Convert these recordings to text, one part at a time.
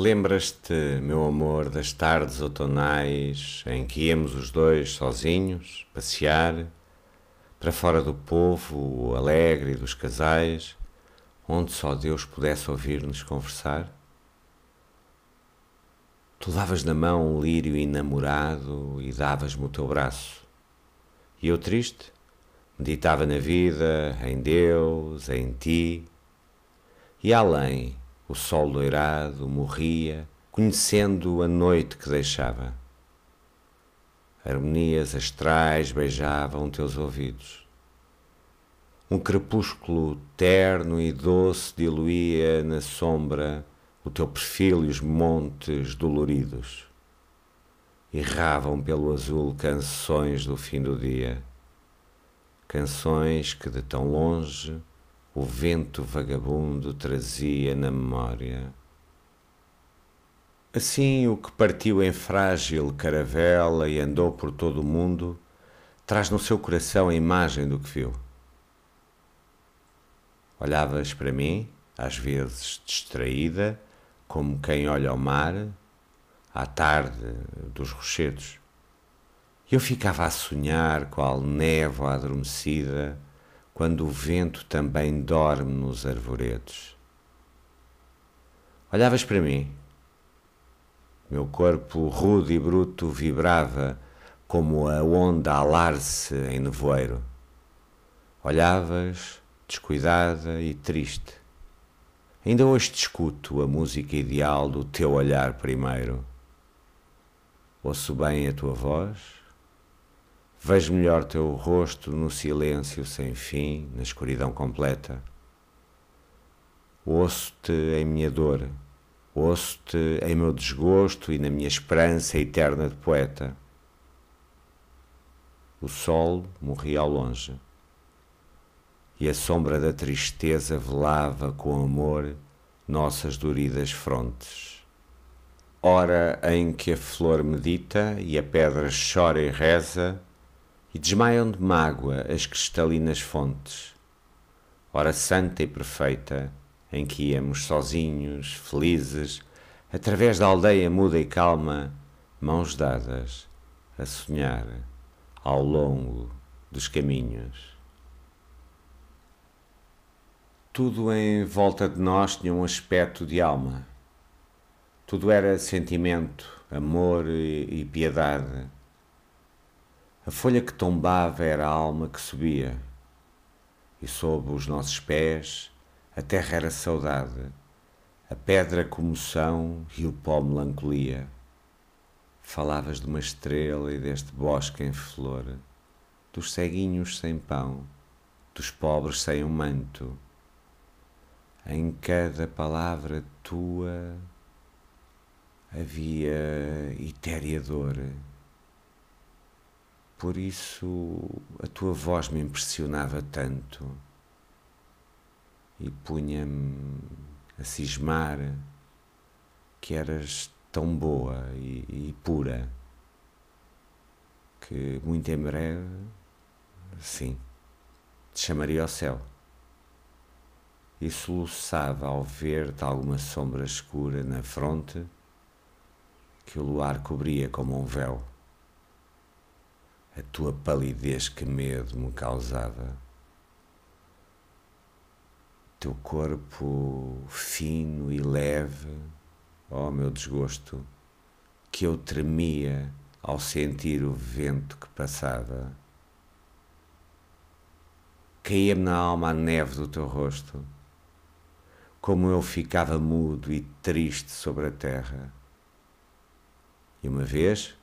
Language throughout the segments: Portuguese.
Lembras-te, meu amor, das tardes outonais em que íamos os dois sozinhos passear para fora do povo alegre dos casais, onde só Deus pudesse ouvir-nos conversar? Tu lavas na mão um lírio enamorado e davas-me o teu braço. E eu, triste, meditava na vida, em Deus, em ti e além o sol doirado morria, conhecendo a noite que deixava. Harmonias astrais beijavam teus ouvidos. Um crepúsculo terno e doce diluía na sombra o teu perfil e os montes doloridos. Erravam pelo azul canções do fim do dia, canções que de tão longe o vento vagabundo trazia na memória. Assim, o que partiu em frágil caravela e andou por todo o mundo, traz no seu coração a imagem do que viu. Olhavas para mim, às vezes distraída, como quem olha ao mar, à tarde dos rochedos. Eu ficava a sonhar qual névoa adormecida quando o vento também dorme nos arvoredos. Olhavas para mim. Meu corpo rude e bruto vibrava como a onda alar-se em nevoeiro. Olhavas, descuidada e triste. Ainda hoje discuto a música ideal do teu olhar primeiro. Ouço bem a tua voz, Vejo melhor teu rosto no silêncio sem fim, na escuridão completa. Ouço-te em minha dor, ouço-te em meu desgosto e na minha esperança eterna de poeta. O sol morria ao longe e a sombra da tristeza velava com amor nossas doridas frontes. Hora em que a flor medita e a pedra chora e reza, e desmaiam de mágoa as cristalinas fontes. Hora santa e perfeita, em que íamos sozinhos, felizes, através da aldeia muda e calma, mãos dadas, a sonhar ao longo dos caminhos. Tudo em volta de nós tinha um aspecto de alma. Tudo era sentimento, amor e piedade a folha que tombava era a alma que subia, e sob os nossos pés a terra era saudade, a pedra comoção e o pó melancolia. Falavas de uma estrela e deste bosque em flor, dos ceguinhos sem pão, dos pobres sem um manto. Em cada palavra tua havia etérea dor. Por isso a tua voz me impressionava tanto e punha-me a cismar que eras tão boa e, e pura que muito em breve, sim, te chamaria ao céu e soluçava ao ver-te alguma sombra escura na fronte que o luar cobria como um véu a tua palidez que medo me causava, teu corpo fino e leve, oh meu desgosto, que eu tremia ao sentir o vento que passava. Caía-me na alma a neve do teu rosto, como eu ficava mudo e triste sobre a terra. E uma vez,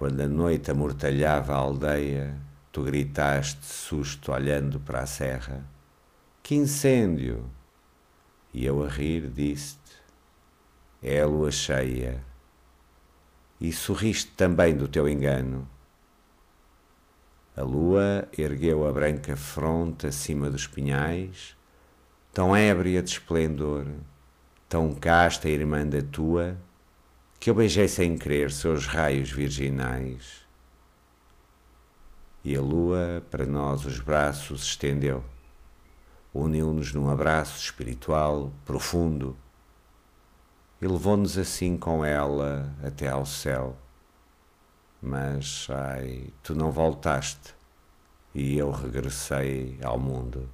quando a noite amortalhava a aldeia, tu gritaste susto olhando para a serra: Que incêndio! E eu a rir disse-te: É a lua cheia. E sorriste também do teu engano. A lua ergueu a branca fronte acima dos pinhais, tão ébria de esplendor, tão casta irmã da tua que eu beijei sem querer seus raios virginais. E a lua para nós os braços estendeu, uniu-nos num abraço espiritual profundo e levou-nos assim com ela até ao céu. Mas, ai, tu não voltaste e eu regressei ao mundo.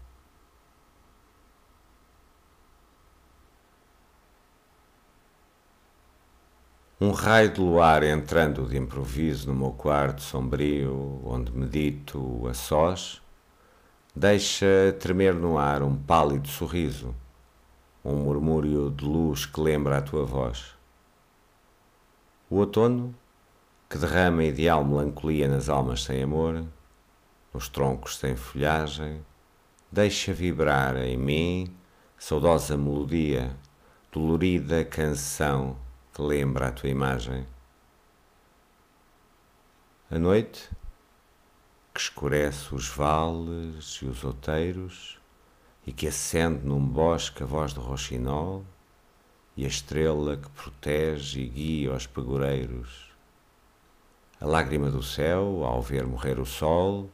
Um raio de luar entrando de improviso no meu quarto sombrio, onde medito a sós, deixa tremer no ar um pálido sorriso, um murmúrio de luz que lembra a tua voz. O outono, que derrama ideal melancolia nas almas sem amor, nos troncos sem folhagem, deixa vibrar em mim saudosa melodia, dolorida canção que lembra a tua imagem. A noite, que escurece os vales e os outeiros, e que acende num bosque a voz do roxinol, e a estrela que protege e guia os pegureiros. A lágrima do céu, ao ver morrer o sol,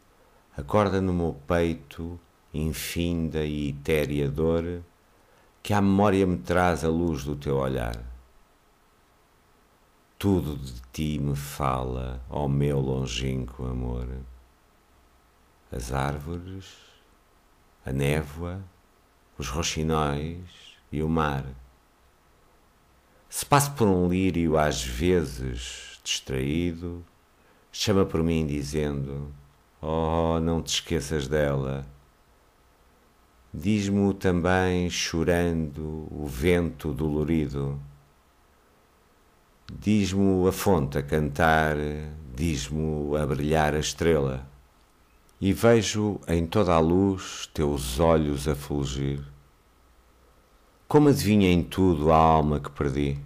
acorda no meu peito, infinda e etérea dor, que à memória me traz a luz do teu olhar tudo de ti me fala, ó meu longínquo amor. As árvores, a névoa, os roxinóis e o mar. Se passo por um lírio às vezes distraído, chama por mim dizendo: Oh, não te esqueças dela. Diz-me também chorando o vento dolorido Diz-mo a fonte a cantar, diz-mo a brilhar a estrela, e vejo em toda a luz teus olhos a fulgir. Como adivinha em tudo a alma que perdi?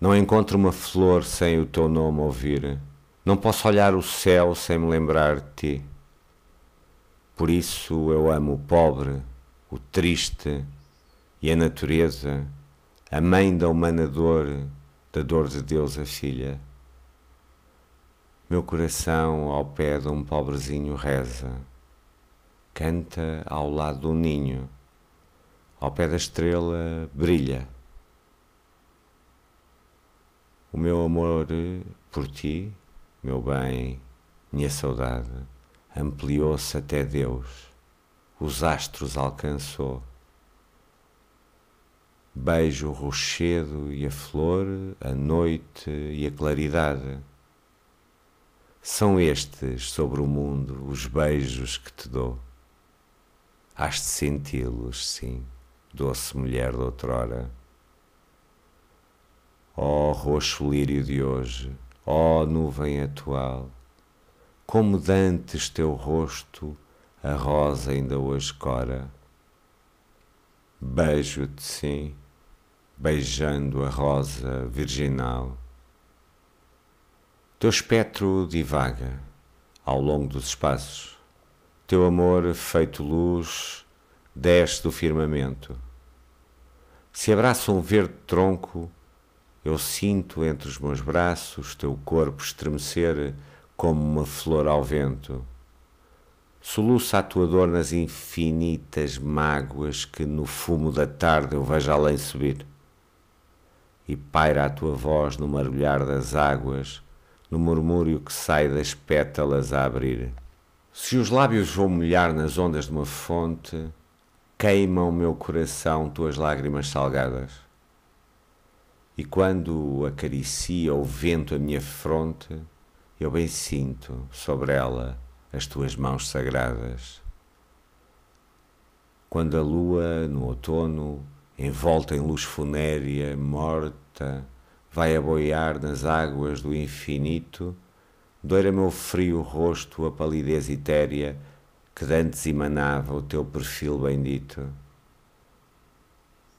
Não encontro uma flor sem o teu nome ouvir, não posso olhar o céu sem me lembrar de ti. Por isso eu amo o pobre, o triste e a natureza, a mãe da humana dor da dor de Deus a filha. Meu coração ao pé de um pobrezinho reza, canta ao lado do ninho, ao pé da estrela brilha. O meu amor por ti, meu bem, minha saudade, ampliou-se até Deus, os astros alcançou Beijo o rochedo e a flor, a noite e a claridade. São estes sobre o mundo os beijos que te dou. Hás de senti-los, sim, doce mulher de outrora. Ó oh, roxo lírio de hoje, ó oh, nuvem atual, como dantes teu rosto a rosa ainda hoje cora. Beijo-te, sim beijando a rosa virginal. Teu espectro divaga ao longo dos espaços, teu amor feito luz desce do firmamento. Se abraça um verde tronco, eu sinto entre os meus braços teu corpo estremecer como uma flor ao vento. Soluça a tua dor nas infinitas mágoas que no fumo da tarde eu vejo além subir e paira a tua voz no marulhar das águas, no murmúrio que sai das pétalas a abrir. Se os lábios vou molhar nas ondas de uma fonte, queimam o meu coração tuas lágrimas salgadas. E quando acaricia o vento a minha fronte, eu bem sinto sobre ela as tuas mãos sagradas. Quando a lua, no outono, envolta em luz funérea, morte, morta, vai a boiar nas águas do infinito, doira meu frio rosto a palidez etérea que dantes emanava o teu perfil bendito.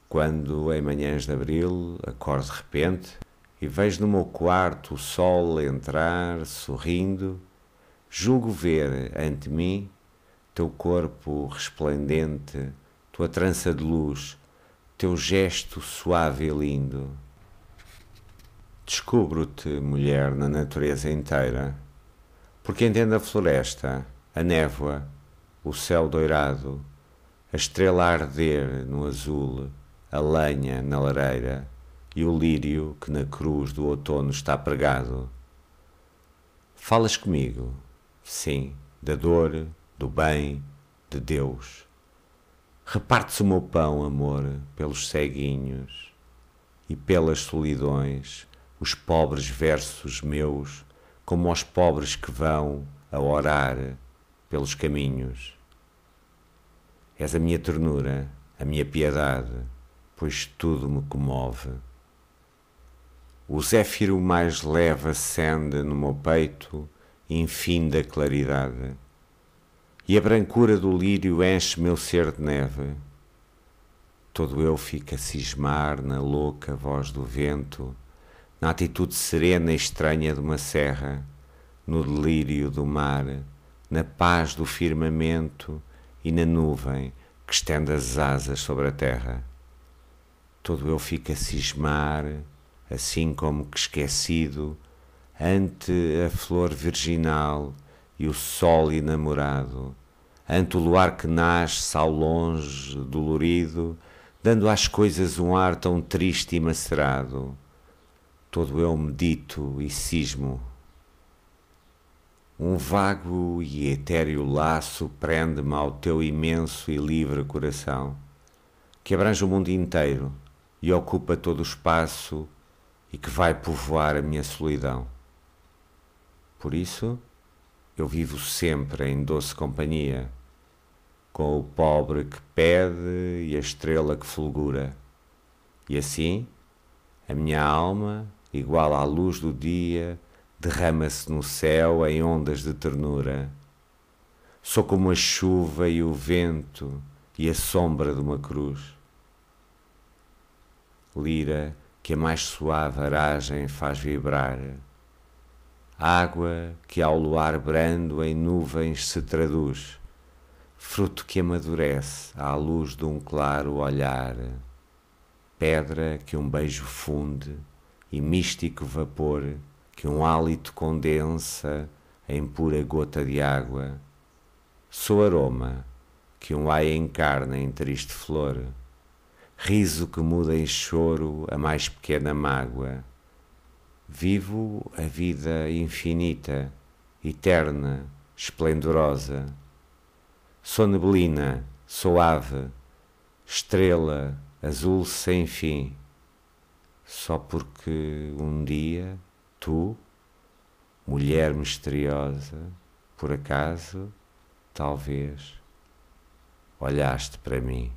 Quando, em manhãs de abril, acordo de repente e vejo no meu quarto o sol entrar, sorrindo, julgo ver ante mim teu corpo resplendente, tua trança de luz, teu gesto suave e lindo. Descubro-te, mulher, na natureza inteira, porque entendo a floresta, a névoa, o céu doirado, a estrela a arder no azul, a lenha na lareira e o lírio que na cruz do outono está pregado. Falas comigo, sim, da dor, do bem, de Deus. Repartes o meu pão, amor, pelos ceguinhos e pelas solidões os pobres versos meus, como aos pobres que vão a orar pelos caminhos. És a minha ternura, a minha piedade, pois tudo me comove. O zéfiro mais leve acende no meu peito, infinda claridade, e a brancura do lírio enche meu ser de neve. Todo eu fica a cismar na louca voz do vento, na atitude serena e estranha de uma serra, no delírio do mar, na paz do firmamento e na nuvem que estende as asas sobre a terra. Todo eu fico a cismar, assim como que esquecido, ante a flor virginal e o sol enamorado, ante o luar que nasce ao longe, dolorido, dando às coisas um ar tão triste e macerado todo eu é medito e cismo. Um vago e etéreo laço prende-me ao teu imenso e livre coração, que abrange o mundo inteiro e ocupa todo o espaço e que vai povoar a minha solidão. Por isso, eu vivo sempre em doce companhia, com o pobre que pede e a estrela que fulgura. E assim, a minha alma igual à luz do dia, derrama-se no céu em ondas de ternura. Sou como a chuva e o vento e a sombra de uma cruz. Lira que a mais suave aragem faz vibrar, água que ao luar brando em nuvens se traduz, fruto que amadurece à luz de um claro olhar, pedra que um beijo funde e místico vapor que um hálito condensa em pura gota de água. Sou aroma que um ai encarna em triste flor, riso que muda em choro a mais pequena mágoa. Vivo a vida infinita, eterna, esplendorosa. Sou neblina, sou ave, estrela azul sem fim só porque um dia tu, mulher misteriosa, por acaso, talvez, olhaste para mim.